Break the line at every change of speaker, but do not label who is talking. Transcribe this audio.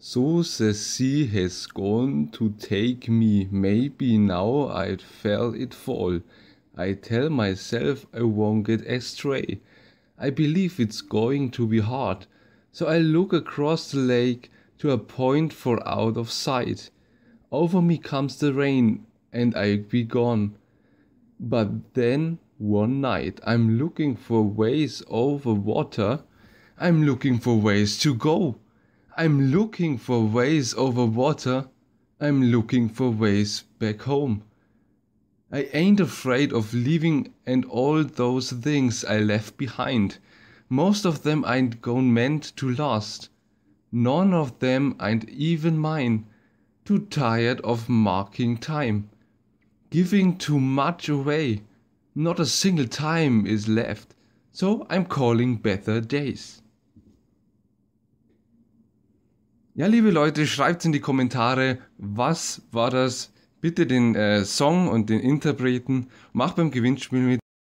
So the sea has gone to take me, maybe now I'd felt it fall. I tell myself I won't get astray. I believe it's going to be hard, so I look across the lake to a point far out of sight. Over me comes the rain, and I'll be gone. But then one night I'm looking for ways over water. I'm looking for ways to go. I'm looking for ways over water. I'm looking for ways back home. I ain't afraid of leaving and all those things I left behind. Most of them ain't gone meant to last. None of them ain't even mine. Too tired of marking time. Giving too much away. Not a single time is left. So I'm calling better days. Ja, liebe Leute, schreibt in die Kommentare, was war das? Bitte den äh, Song und den Interpreten. Macht beim Gewinnspiel mit.